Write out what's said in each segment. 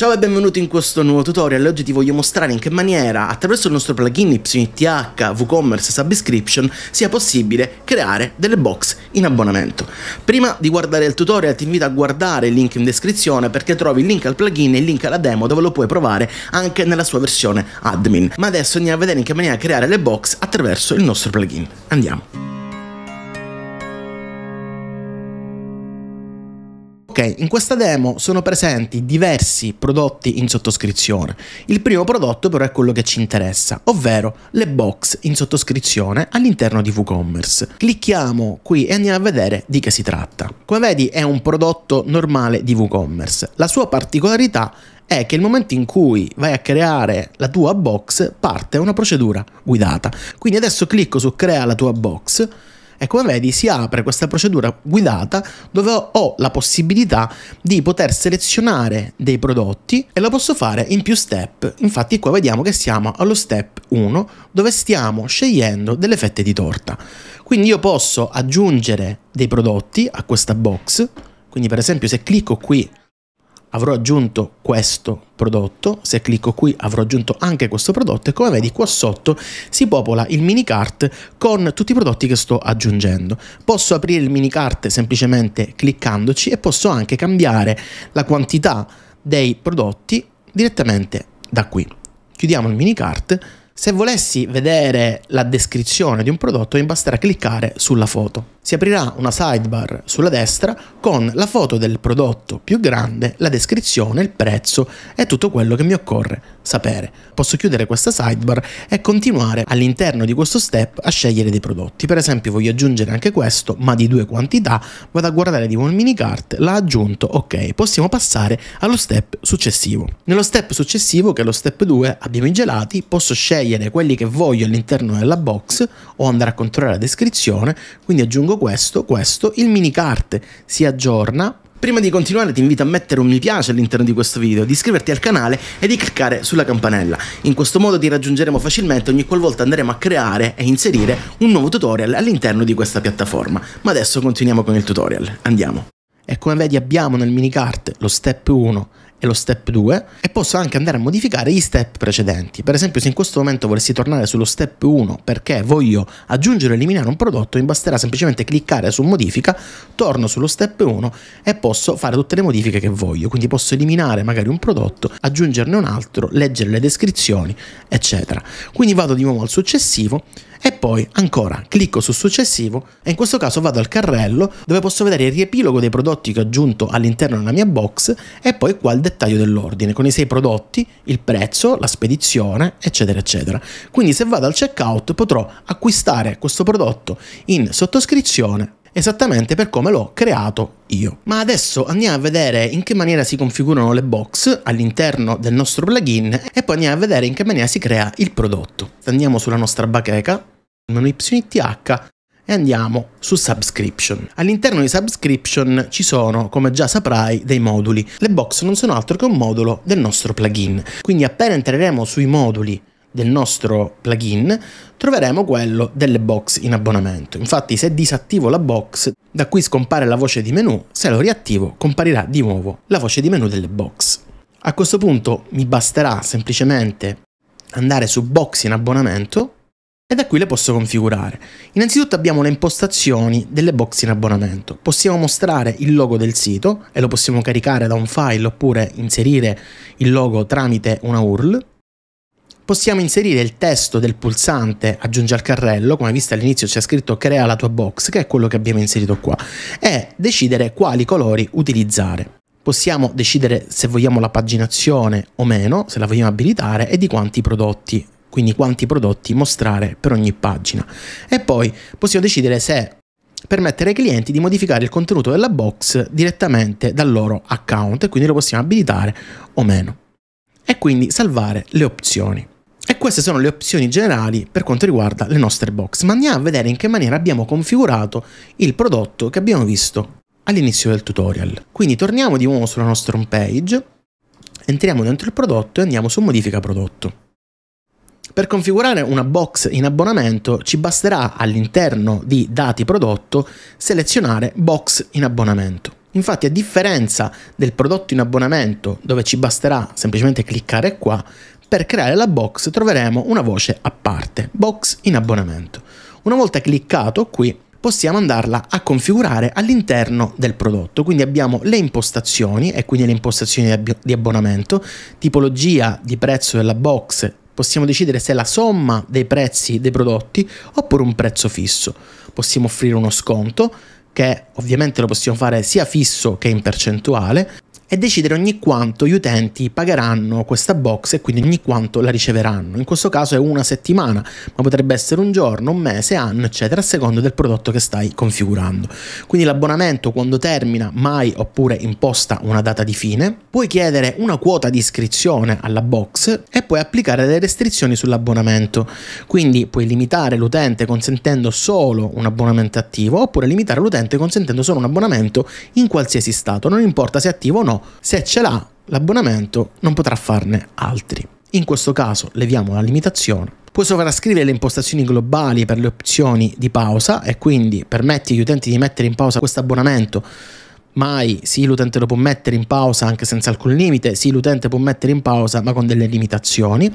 Ciao e benvenuti in questo nuovo tutorial oggi ti voglio mostrare in che maniera attraverso il nostro plugin YTH WooCommerce Subscription sia possibile creare delle box in abbonamento. Prima di guardare il tutorial ti invito a guardare il link in descrizione perché trovi il link al plugin e il link alla demo dove lo puoi provare anche nella sua versione admin. Ma adesso andiamo a vedere in che maniera creare le box attraverso il nostro plugin. Andiamo. Ok, in questa demo sono presenti diversi prodotti in sottoscrizione. Il primo prodotto però è quello che ci interessa, ovvero le box in sottoscrizione all'interno di WooCommerce. Clicchiamo qui e andiamo a vedere di che si tratta. Come vedi è un prodotto normale di WooCommerce. La sua particolarità è che il momento in cui vai a creare la tua box parte una procedura guidata. Quindi adesso clicco su crea la tua box e come vedi si apre questa procedura guidata dove ho la possibilità di poter selezionare dei prodotti e lo posso fare in più step. Infatti qua vediamo che siamo allo step 1 dove stiamo scegliendo delle fette di torta. Quindi io posso aggiungere dei prodotti a questa box, quindi per esempio se clicco qui avrò aggiunto questo prodotto, se clicco qui avrò aggiunto anche questo prodotto e come vedi qua sotto si popola il mini cart con tutti i prodotti che sto aggiungendo. Posso aprire il mini cart semplicemente cliccandoci e posso anche cambiare la quantità dei prodotti direttamente da qui. Chiudiamo il mini cart. Se volessi vedere la descrizione di un prodotto mi basterà cliccare sulla foto si aprirà una sidebar sulla destra con la foto del prodotto più grande, la descrizione, il prezzo e tutto quello che mi occorre sapere. Posso chiudere questa sidebar e continuare all'interno di questo step a scegliere dei prodotti. Per esempio voglio aggiungere anche questo, ma di due quantità, vado a guardare di un cart, l'ha aggiunto, ok, possiamo passare allo step successivo. Nello step successivo, che è lo step 2, abbiamo i gelati, posso scegliere quelli che voglio all'interno della box o andare a controllare la descrizione, quindi aggiungo questo, questo, il mini cart si aggiorna. Prima di continuare ti invito a mettere un mi piace all'interno di questo video, di iscriverti al canale e di cliccare sulla campanella. In questo modo ti raggiungeremo facilmente ogni qualvolta andremo a creare e inserire un nuovo tutorial all'interno di questa piattaforma. Ma adesso continuiamo con il tutorial, andiamo. E come vedi abbiamo nel mini cart lo step 1 e lo step 2 e posso anche andare a modificare gli step precedenti. Per esempio se in questo momento volessi tornare sullo step 1 perché voglio aggiungere o eliminare un prodotto mi basterà semplicemente cliccare su modifica, torno sullo step 1 e posso fare tutte le modifiche che voglio. Quindi posso eliminare magari un prodotto, aggiungerne un altro, leggere le descrizioni eccetera. Quindi vado di nuovo al successivo e poi ancora clicco su successivo e in questo caso vado al carrello dove posso vedere il riepilogo dei prodotti che ho aggiunto all'interno della mia box e poi qua il dettaglio dell'ordine con i sei prodotti, il prezzo, la spedizione eccetera eccetera. Quindi se vado al checkout potrò acquistare questo prodotto in sottoscrizione esattamente per come l'ho creato io. Ma adesso andiamo a vedere in che maniera si configurano le box all'interno del nostro plugin e poi andiamo a vedere in che maniera si crea il prodotto. Andiamo sulla nostra bacheca, non YTH e andiamo su subscription. All'interno di subscription ci sono, come già saprai, dei moduli. Le box non sono altro che un modulo del nostro plugin. Quindi appena entreremo sui moduli del nostro plugin troveremo quello delle box in abbonamento. Infatti se disattivo la box da qui scompare la voce di menu, se lo riattivo comparirà di nuovo la voce di menu delle box. A questo punto mi basterà semplicemente andare su box in abbonamento e da qui le posso configurare. Innanzitutto abbiamo le impostazioni delle box in abbonamento. Possiamo mostrare il logo del sito e lo possiamo caricare da un file oppure inserire il logo tramite una URL. Possiamo inserire il testo del pulsante aggiungi al carrello, come visto all'inizio c'è scritto crea la tua box, che è quello che abbiamo inserito qua, e decidere quali colori utilizzare. Possiamo decidere se vogliamo la paginazione o meno, se la vogliamo abilitare e di quanti prodotti quindi quanti prodotti mostrare per ogni pagina. E poi possiamo decidere se permettere ai clienti di modificare il contenuto della box direttamente dal loro account e quindi lo possiamo abilitare o meno. E quindi salvare le opzioni. E queste sono le opzioni generali per quanto riguarda le nostre box, ma andiamo a vedere in che maniera abbiamo configurato il prodotto che abbiamo visto all'inizio del tutorial. Quindi torniamo di nuovo sulla nostra home page, entriamo dentro il prodotto e andiamo su modifica prodotto. Per configurare una box in abbonamento ci basterà all'interno di dati prodotto selezionare box in abbonamento. Infatti a differenza del prodotto in abbonamento dove ci basterà semplicemente cliccare qua, per creare la box troveremo una voce a parte, box in abbonamento. Una volta cliccato qui possiamo andarla a configurare all'interno del prodotto. Quindi abbiamo le impostazioni e quindi le impostazioni di abbonamento, tipologia di prezzo della box Possiamo decidere se è la somma dei prezzi dei prodotti oppure un prezzo fisso. Possiamo offrire uno sconto che ovviamente lo possiamo fare sia fisso che in percentuale e decidere ogni quanto gli utenti pagheranno questa box e quindi ogni quanto la riceveranno. In questo caso è una settimana, ma potrebbe essere un giorno, un mese, anno, eccetera, a seconda del prodotto che stai configurando. Quindi l'abbonamento quando termina mai oppure imposta una data di fine, puoi chiedere una quota di iscrizione alla box e puoi applicare delle restrizioni sull'abbonamento. Quindi puoi limitare l'utente consentendo solo un abbonamento attivo oppure limitare l'utente consentendo solo un abbonamento in qualsiasi stato, non importa se attivo o no se ce l'ha l'abbonamento non potrà farne altri. In questo caso leviamo la limitazione. Puoi sovrascrivere le impostazioni globali per le opzioni di pausa e quindi permetti agli utenti di mettere in pausa questo abbonamento mai sì l'utente lo può mettere in pausa anche senza alcun limite, sì l'utente può mettere in pausa ma con delle limitazioni,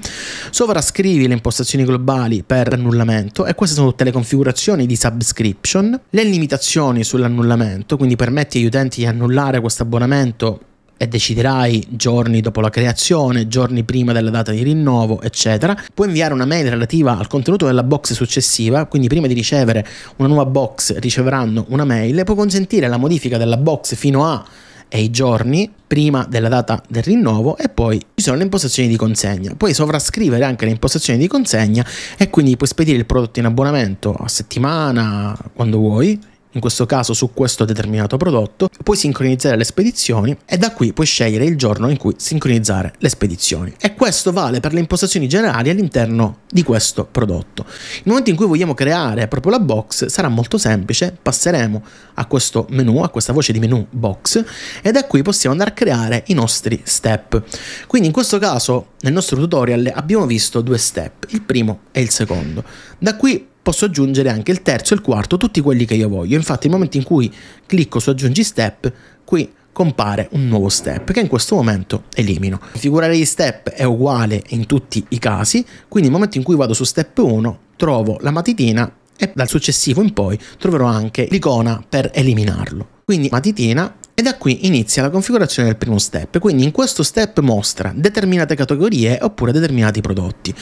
sovrascrivi le impostazioni globali per annullamento e queste sono tutte le configurazioni di subscription, le limitazioni sull'annullamento, quindi permetti agli utenti di annullare questo abbonamento e deciderai giorni dopo la creazione, giorni prima della data di rinnovo, eccetera. Puoi inviare una mail relativa al contenuto della box successiva, quindi prima di ricevere una nuova box riceveranno una mail e puoi consentire la modifica della box fino a e i giorni prima della data del rinnovo e poi ci sono le impostazioni di consegna. Puoi sovrascrivere anche le impostazioni di consegna e quindi puoi spedire il prodotto in abbonamento a settimana, quando vuoi, in questo caso su questo determinato prodotto, puoi sincronizzare le spedizioni e da qui puoi scegliere il giorno in cui sincronizzare le spedizioni. E questo vale per le impostazioni generali all'interno di questo prodotto. Nel momento in cui vogliamo creare proprio la box sarà molto semplice, passeremo a questo menu, a questa voce di menu box e da qui possiamo andare a creare i nostri step. Quindi in questo caso nel nostro tutorial abbiamo visto due step, il primo e il secondo. Da qui posso aggiungere anche il terzo e il quarto, tutti quelli che io voglio. Infatti nel momento in cui clicco su aggiungi step, qui compare un nuovo step che in questo momento elimino. Configurare gli step è uguale in tutti i casi, quindi nel momento in cui vado su step 1 trovo la matitina e dal successivo in poi troverò anche l'icona per eliminarlo. Quindi matitina e da qui inizia la configurazione del primo step, quindi in questo step mostra determinate categorie oppure determinati prodotti.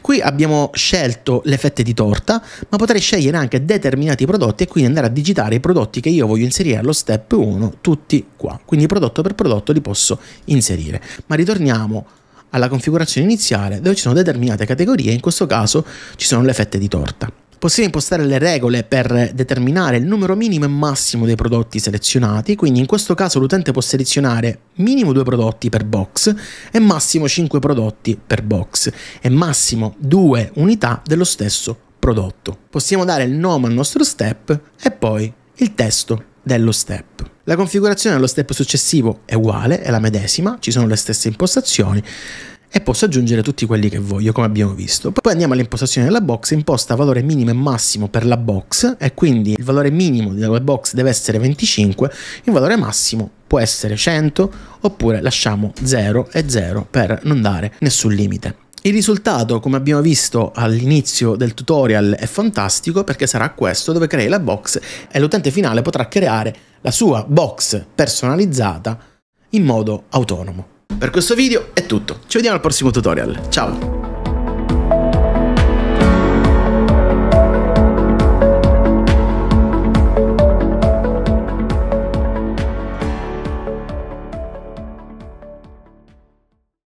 Qui abbiamo scelto le fette di torta, ma potrei scegliere anche determinati prodotti e quindi andare a digitare i prodotti che io voglio inserire allo step 1, tutti qua. Quindi prodotto per prodotto li posso inserire. Ma ritorniamo alla configurazione iniziale dove ci sono determinate categorie, in questo caso ci sono le fette di torta. Possiamo impostare le regole per determinare il numero minimo e massimo dei prodotti selezionati, quindi in questo caso l'utente può selezionare minimo due prodotti per box e massimo cinque prodotti per box e massimo due unità dello stesso prodotto. Possiamo dare il nome al nostro step e poi il testo dello step. La configurazione allo step successivo è uguale, è la medesima, ci sono le stesse impostazioni e posso aggiungere tutti quelli che voglio come abbiamo visto. Poi andiamo all'impostazione della box, imposta valore minimo e massimo per la box e quindi il valore minimo della box deve essere 25, il valore massimo può essere 100 oppure lasciamo 0 e 0 per non dare nessun limite. Il risultato, come abbiamo visto all'inizio del tutorial, è fantastico perché sarà questo dove crei la box e l'utente finale potrà creare la sua box personalizzata in modo autonomo. Per questo video è tutto, ci vediamo al prossimo tutorial, ciao!